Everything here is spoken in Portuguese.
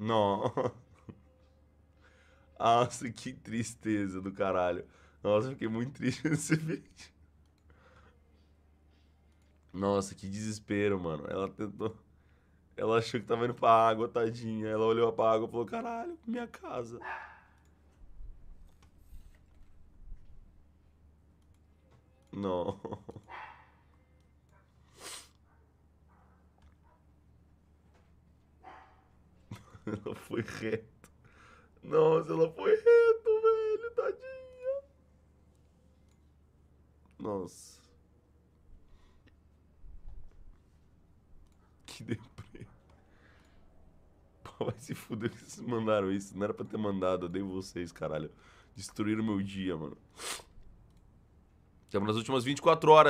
Não. Nossa, que tristeza do caralho. Nossa, fiquei muito triste nesse vídeo. Nossa, que desespero, mano. Ela tentou. Ela achou que tava indo pra água, tadinha. Ela olhou pra água e falou: caralho, minha casa. Não. Ela foi reto. Nossa, ela foi reto, velho, tadinha. Nossa. Que deprê. Pô, vai se fuder que vocês mandaram isso. Não era pra ter mandado, dei vocês, caralho. Destruíram meu dia, mano. Estamos nas últimas 24 horas.